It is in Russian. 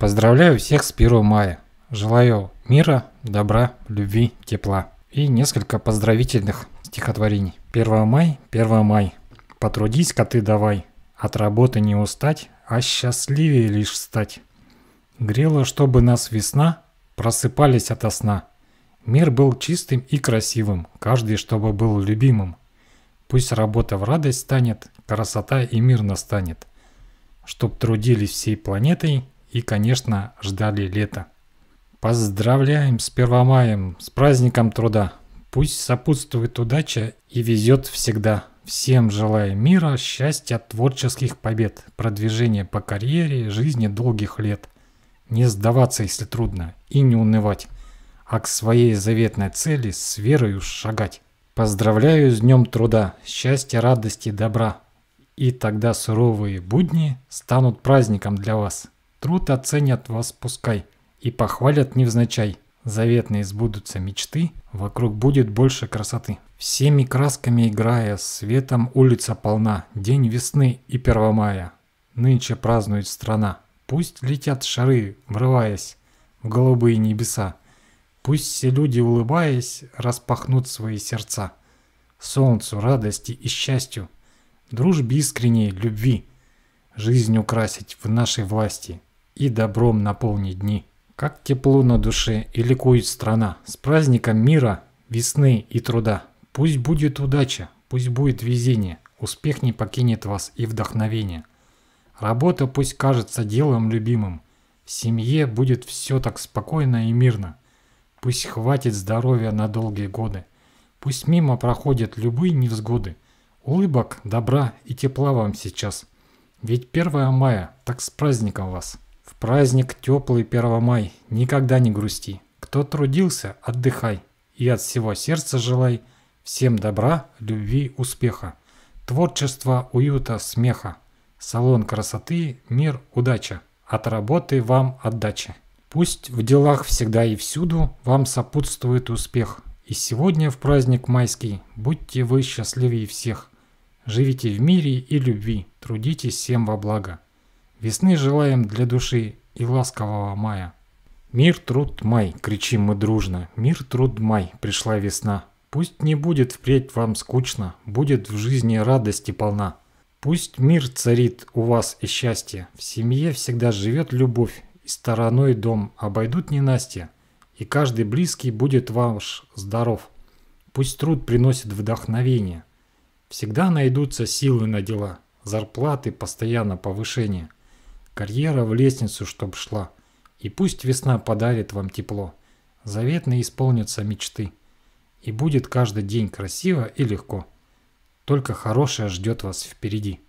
Поздравляю всех с 1 мая. Желаю мира, добра, любви, тепла. И несколько поздравительных стихотворений. 1 май, 1 май. Потрудись, коты, давай. От работы не устать, а счастливее лишь стать. Грела, чтобы нас весна, просыпались ото сна. Мир был чистым и красивым, каждый, чтобы был любимым. Пусть работа в радость станет, красота и мир настанет. Чтоб трудились всей планетой, и, конечно, ждали лета. Поздравляем с 1 маем, с праздником труда! Пусть сопутствует удача и везет всегда. Всем желаю мира, счастья, творческих побед, продвижения по карьере, жизни долгих лет. Не сдаваться, если трудно, и не унывать, а к своей заветной цели с верою шагать. Поздравляю с Днем Труда, счастья, радости, добра. И тогда суровые будни станут праздником для вас. Труд оценят вас пускай и похвалят невзначай. Заветные сбудутся мечты, вокруг будет больше красоты. Всеми красками играя, светом улица полна, день весны и первомая. Нынче празднует страна. Пусть летят шары, врываясь в голубые небеса. Пусть все люди, улыбаясь, распахнут свои сердца. Солнцу, радости и счастью, дружбе искренней, любви. Жизнь украсить в нашей власти – и добром наполни дни. Как тепло на душе и ликует страна. С праздником мира, весны и труда. Пусть будет удача, пусть будет везение. Успех не покинет вас и вдохновение. Работа пусть кажется делом любимым. В семье будет все так спокойно и мирно. Пусть хватит здоровья на долгие годы. Пусть мимо проходят любые невзгоды. Улыбок, добра и тепла вам сейчас. Ведь 1 мая, так с праздником вас! Праздник теплый 1 май, никогда не грусти. Кто трудился, отдыхай. И от всего сердца желай всем добра, любви, успеха. Творчества, уюта, смеха. Салон красоты, мир, удача. От работы вам отдача. Пусть в делах всегда и всюду вам сопутствует успех. И сегодня в праздник майский будьте вы счастливее всех. Живите в мире и любви, трудитесь всем во благо. Весны желаем для души и ласкового мая. Мир, труд, май, кричим мы дружно. Мир, труд, май, пришла весна. Пусть не будет впредь вам скучно, будет в жизни радости полна. Пусть мир царит у вас и счастье, в семье всегда живет любовь, и стороной дом обойдут ненастья, и каждый близкий будет ваш здоров. Пусть труд приносит вдохновение. Всегда найдутся силы на дела, зарплаты постоянно повышение – карьера в лестницу, чтоб шла. И пусть весна подарит вам тепло, заветно исполнятся мечты. И будет каждый день красиво и легко. Только хорошее ждет вас впереди.